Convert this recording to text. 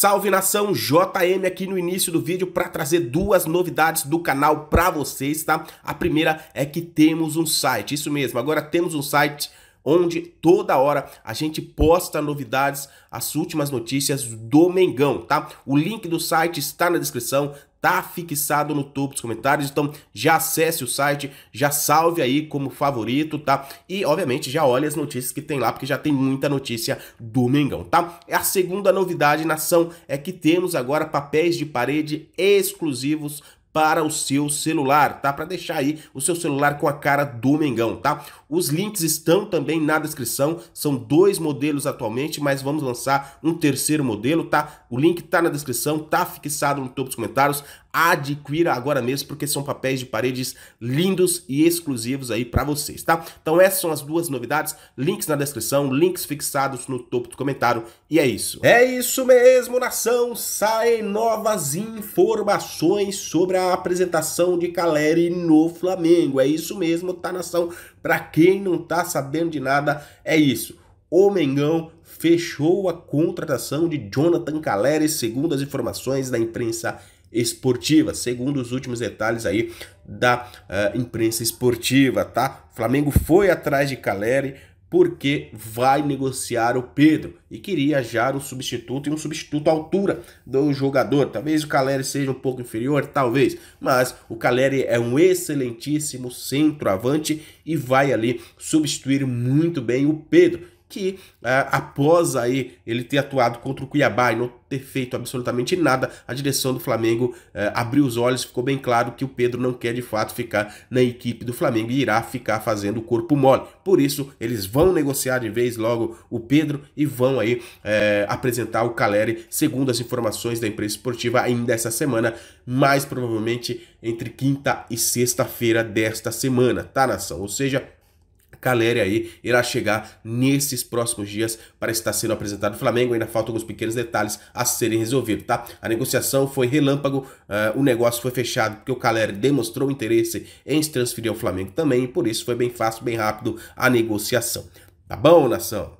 Salve nação JM aqui no início do vídeo para trazer duas novidades do canal para vocês, tá? A primeira é que temos um site, isso mesmo, agora temos um site onde toda hora a gente posta novidades, as últimas notícias do Mengão, tá? O link do site está na descrição, tá fixado no topo dos comentários, então já acesse o site, já salve aí como favorito, tá? E obviamente já olhe as notícias que tem lá, porque já tem muita notícia do Mengão, tá? É a segunda novidade nação ação é que temos agora papéis de parede exclusivos para o seu celular, tá? Para deixar aí o seu celular com a cara do Mengão, tá? Os links estão também na descrição, são dois modelos atualmente, mas vamos lançar um terceiro modelo, tá? O link tá na descrição, tá fixado no topo dos comentários. Adquira agora mesmo porque são papéis de paredes lindos e exclusivos aí para vocês, tá? Então essas são as duas novidades, links na descrição, links fixados no topo do comentário e é isso. É isso mesmo, nação, saem novas informações sobre a a apresentação de Caleri no Flamengo. É isso mesmo, tá nação. Para quem não tá sabendo de nada, é isso. O Mengão fechou a contratação de Jonathan Caleri, segundo as informações da imprensa esportiva, segundo os últimos detalhes aí da uh, imprensa esportiva, tá? Flamengo foi atrás de Caleri, porque vai negociar o Pedro e queria já o substituto e um substituto à altura do jogador. Talvez o Caleri seja um pouco inferior, talvez, mas o Caleri é um excelentíssimo centroavante e vai ali substituir muito bem o Pedro que é, após aí ele ter atuado contra o Cuiabá e não ter feito absolutamente nada, a direção do Flamengo é, abriu os olhos, ficou bem claro que o Pedro não quer de fato ficar na equipe do Flamengo e irá ficar fazendo o corpo mole. Por isso, eles vão negociar de vez logo o Pedro e vão aí é, apresentar o Caleri, segundo as informações da imprensa esportiva, ainda essa semana, mais provavelmente entre quinta e sexta-feira desta semana, tá, nação? Ou seja, Caleri aí irá chegar nesses próximos dias para estar sendo apresentado O Flamengo. Ainda faltam alguns pequenos detalhes a serem resolvidos, tá? A negociação foi relâmpago, uh, o negócio foi fechado porque o Caleri demonstrou interesse em se transferir ao Flamengo também, e por isso foi bem fácil, bem rápido a negociação. Tá bom, nação?